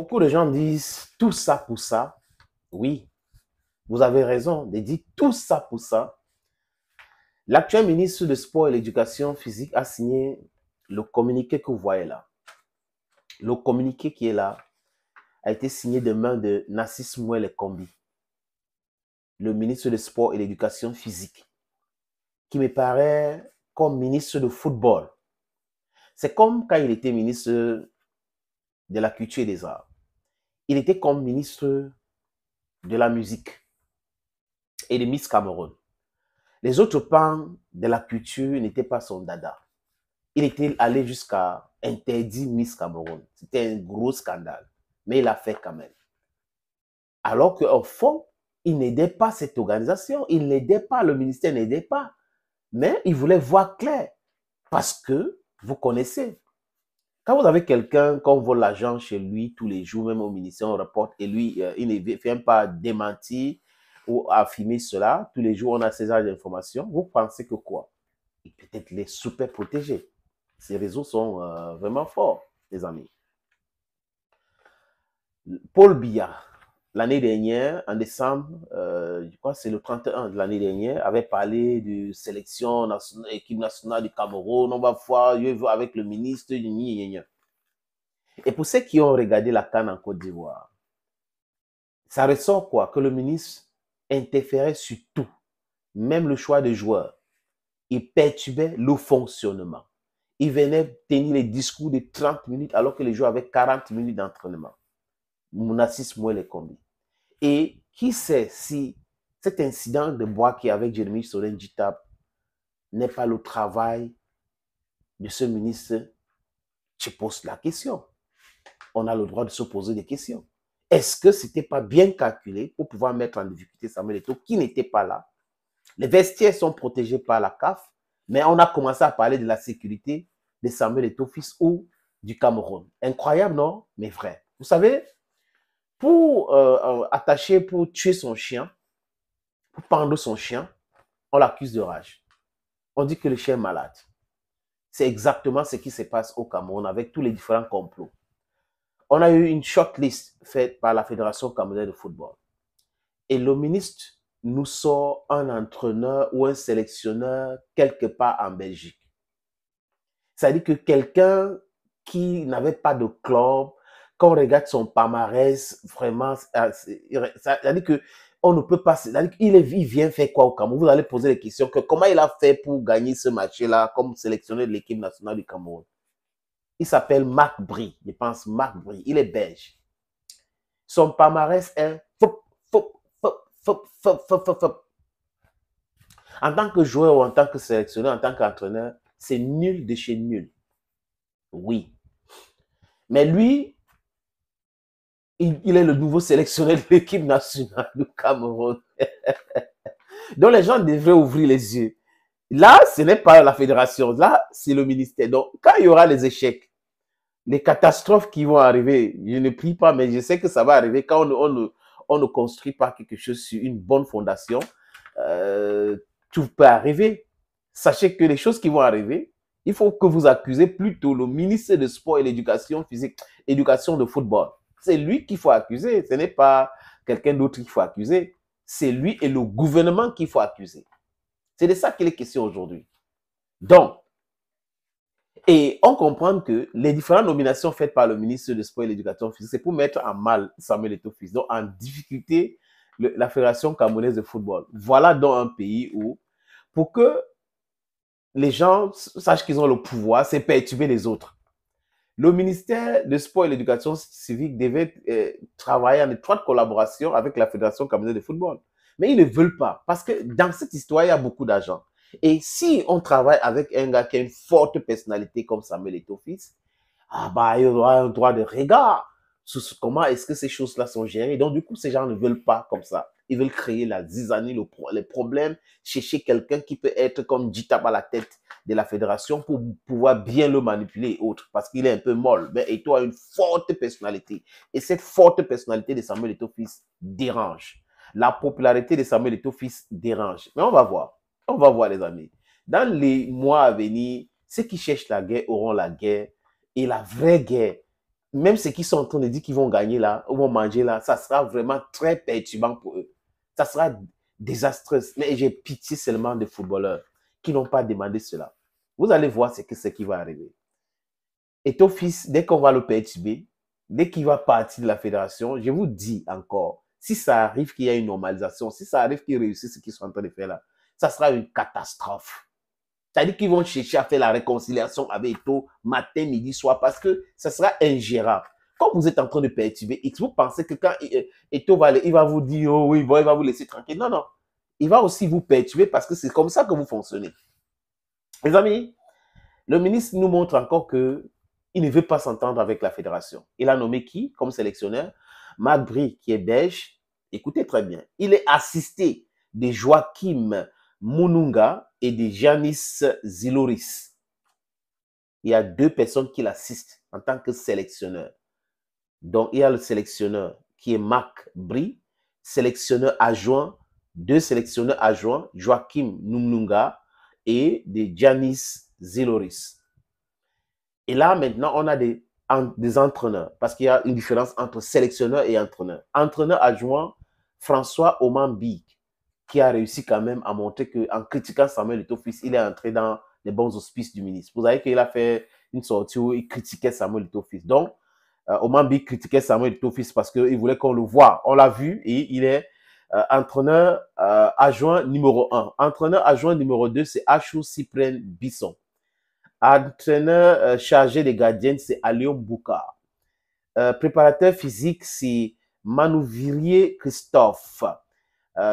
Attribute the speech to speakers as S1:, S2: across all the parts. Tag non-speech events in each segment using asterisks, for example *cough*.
S1: Beaucoup de gens disent tout ça pour ça. Oui, vous avez raison de dire tout ça pour ça. L'actuel ministre de Sport et l'Éducation physique a signé le communiqué que vous voyez là. Le communiqué qui est là a été signé de main de Nassis Mouel Kombi, le ministre de Sport et l'Éducation physique, qui me paraît comme ministre de football. C'est comme quand il était ministre de la culture et des arts il était comme ministre de la musique et de Miss Cameroun. Les autres pans de la culture n'étaient pas son dada. Il était allé jusqu'à interdire Miss Cameroun. C'était un gros scandale, mais il a fait quand même. Alors qu'au fond, il n'aidait pas cette organisation, il n'aidait pas, le ministère n'aidait pas. Mais il voulait voir clair parce que vous connaissez, quand vous avez quelqu'un qu'on voit l'agent chez lui tous les jours, même au ministère, on rapporte, et lui, euh, il ne vient pas démentir ou affirmer cela, tous les jours, on a ces âges d'informations, vous pensez que quoi Il peut-être les super protégés. Ces réseaux sont euh, vraiment forts, les amis. Paul Billard, l'année dernière, en décembre, euh, je crois c'est le 31 de l'année dernière, avait parlé de sélection nationale, équipe nationale du Cameroun, on va voir avec le ministre Et pour ceux qui ont regardé la Cannes en Côte d'Ivoire, ça ressort quoi Que le ministre interférait sur tout, même le choix des joueurs. Il perturbait le fonctionnement. Il venait tenir les discours de 30 minutes alors que les joueurs avaient 40 minutes d'entraînement. Mounassis Moué les Kombi. Et qui sait si cet incident de bois est avec Jérémy Soren n'est pas le travail de ce ministre Tu pose la question. On a le droit de se poser des questions. Est-ce que ce n'était pas bien calculé pour pouvoir mettre en difficulté Samuel Eto'o qui n'était pas là Les vestiaires sont protégés par la CAF, mais on a commencé à parler de la sécurité de Samuel Eto'o, fils ou du Cameroun. Incroyable, non Mais vrai. Vous savez, pour euh, euh, attacher, pour tuer son chien, pour pendre son chien, on l'accuse de rage. On dit que le chien est malade. C'est exactement ce qui se passe au Cameroun avec tous les différents complots. On a eu une shortlist faite par la Fédération camerounaise de football. Et le ministre nous sort un entraîneur ou un sélectionneur quelque part en Belgique. C'est-à-dire que quelqu'un qui n'avait pas de club, quand on regarde son palmarès, vraiment, ça, dire ah, que ne peut pas. Il, vient faire quoi au Cameroun Vous allez poser les questions que comment il a fait pour gagner ce match-là comme sélectionné de l'équipe nationale du Cameroun. Il s'appelle Marc Brie, je pense Marc Brie. Il est belge. Son palmarès est En tant que joueur ou en tant que sélectionneur, en tant qu'entraîneur, c'est nul de chez nul. Oui. Mais lui, il, est le nouveau sélectionné de l'équipe nationale du Cameroun. *laughs* Donc les gens devraient ouvrir les yeux. Là, ce n'est pas la fédération, là, c'est le ministère. Donc, quand il y aura les échecs, les catastrophes qui vont arriver, je ne prie pas, mais je sais que ça va arriver quand on, ne construit pas quelque chose sur une bonne fondation. Euh, tout peut arriver. Sachez que les choses qui vont arriver, il faut que vous accusez plutôt le ministère de Sport et l'Éducation physique, éducation de football c'est lui qu'il faut accuser. Ce n'est pas quelqu'un d'autre qu'il faut accuser. C'est lui et le gouvernement qu'il faut accuser. C'est de ça qu'il est question aujourd'hui. Donc, et on comprend que les différentes nominations faites par le ministre de Sport et de l'Éducation physique, c'est pour mettre en mal Samuel Eto'o donc en difficulté la Fédération camerounaise de football. Voilà dans un pays où, pour que les gens sachent qu'ils ont le pouvoir, c'est perturber les autres. Le ministère de Sport et l'Éducation civique devait euh, travailler en étroite collaboration avec la Fédération camerounaise de football. Mais ils ne veulent pas, parce que dans cette histoire, il y a beaucoup d'argent. Et si on travaille avec un gars qui a une forte personnalité comme Samuel Etofis, ah bah, il aura un droit de regard sur comment est-ce que ces choses-là sont gérées. Donc, du coup, ces gens ne veulent pas comme ça. Ils veulent créer la zizanie, le les problèmes, chercher quelqu'un qui peut être comme Jitab à la tête de la fédération pour pouvoir bien le manipuler et autres, parce qu'il est un peu molle. Mais Eto a une forte personnalité. Et cette forte personnalité de Samuel Eto fils dérange. La popularité de Samuel Eto fils dérange. Mais on va voir. On va voir, les amis. Dans les mois à venir, ceux qui cherchent la guerre auront la guerre. Et la vraie guerre, même ceux qui sont en train de dire qu'ils vont gagner là, ou vont manger là, ça sera vraiment très perturbant pour eux ça sera désastreux. Mais j'ai pitié seulement des footballeurs qui n'ont pas demandé cela. Vous allez voir ce, ce qui va arriver. Et ton fils, dès qu'on va le PHB, dès qu'il va partir de la fédération, je vous dis encore, si ça arrive qu'il y ait une normalisation, si ça arrive qu'ils réussissent ce qu'ils sont en train de faire là, ça sera une catastrophe. C'est-à-dire qu'ils vont chercher à faire la réconciliation avec toi, matin, midi, soir, parce que ça sera ingérable. Quand vous êtes en train de perturber X, vous pensez que quand euh, Eto va aller, il va vous dire, oh oui, il va vous laisser tranquille. Non, non. Il va aussi vous perturber parce que c'est comme ça que vous fonctionnez. Mes amis, le ministre nous montre encore que il ne veut pas s'entendre avec la fédération. Il a nommé qui comme sélectionneur Marc qui est belge. Écoutez très bien. Il est assisté de Joachim Mununga et de Janis Ziloris. Il y a deux personnes qui l'assistent en tant que sélectionneur. Donc, il y a le sélectionneur qui est Marc Brie, sélectionneur adjoint, deux sélectionneurs adjoints, Joachim Numnunga et de Janice Ziloris. Et là, maintenant, on a des, des entraîneurs, parce qu'il y a une différence entre sélectionneur et entraîneur. Entraîneur adjoint, François Oman qui a réussi quand même à montrer qu'en critiquant Samuel Lutofis, il est entré dans les bons auspices du ministre. Vous savez qu'il a fait une sortie où il critiquait Samuel Lutofis. Donc, euh, Omambi critiquait Samuel Tofis parce qu'il voulait qu'on le voie. On l'a vu et il est euh, euh, entraîneur adjoint numéro 1. Entraîneur adjoint numéro 2, c'est Achou Cyprien Bisson. Entraîneur chargé des gardiens, c'est Alion Bouka. préparateur physique, c'est Manouvillier Christophe.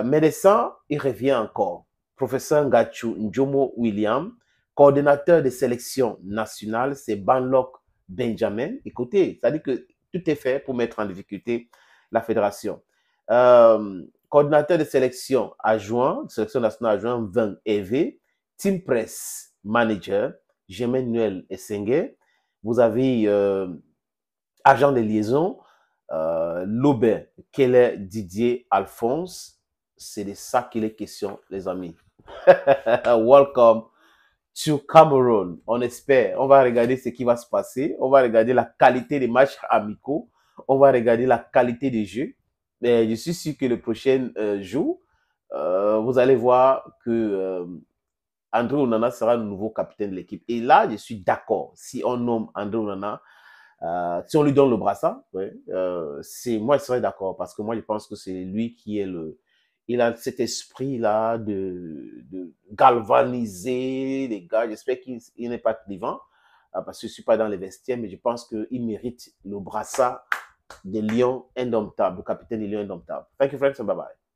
S1: médecin, il revient encore. Professeur Ngachu Njomo William. Coordinateur de sélection nationale, c'est Banlock Benjamin, écoutez, cest à que tout est fait pour mettre en difficulté la fédération. Euh, coordinateur de sélection adjoint, sélection nationale adjoint, 20 EV, Team Press Manager, Nuel Essengue. Vous avez euh, agent de liaison, euh, Lobin, Keller Didier Alphonse. C'est de ça qu'il est question, les amis. *laughs* Welcome sur Cameroun. On espère. On va regarder ce qui va se passer. On va regarder la qualité des matchs amicaux. On va regarder la qualité des jeux. Mais je suis sûr que le prochain euh, jour, euh, vous allez voir que euh, Andrew Nana sera le nouveau capitaine de l'équipe. Et là, je suis d'accord. Si on nomme Andrew Onana, si on lui donne le brassard, c'est moi, je serais d'accord parce que moi, je pense que c'est lui qui est le, il a cet esprit-là de, galvaniser les gars. J'espère qu'il n'est pas clivant, euh, parce que je ne suis pas dans les vestiaires, mais je pense qu'il mérite le brassard des Lions indomptables, le capitaine des Lions indomptables. Thank you, friends, and bye-bye.